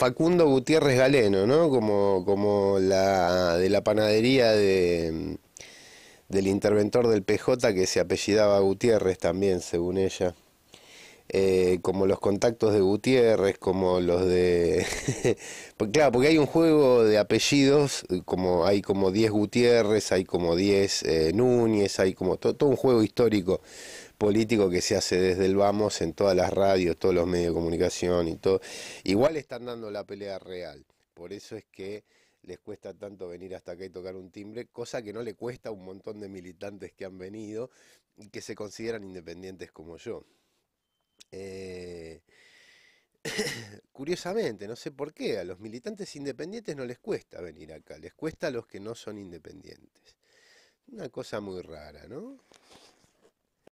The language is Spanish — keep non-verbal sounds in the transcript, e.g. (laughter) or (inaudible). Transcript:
Facundo Gutiérrez Galeno, ¿no? Como, como la de la panadería del interventor del PJ que se apellidaba Gutiérrez también, según ella. Eh, como los contactos de Gutiérrez, como los de... (laughs) Pues, claro, porque hay un juego de apellidos, eh, como hay como 10 Gutiérrez, hay como 10 eh, Núñez, hay como todo un juego histórico político que se hace desde el Vamos en todas las radios, todos los medios de comunicación y todo. Igual están dando la pelea real, por eso es que les cuesta tanto venir hasta acá y tocar un timbre, cosa que no le cuesta a un montón de militantes que han venido y que se consideran independientes como yo. Eh, (coughs) curiosamente, no sé por qué, a los militantes independientes no les cuesta venir acá, les cuesta a los que no son independientes. Una cosa muy rara, ¿no?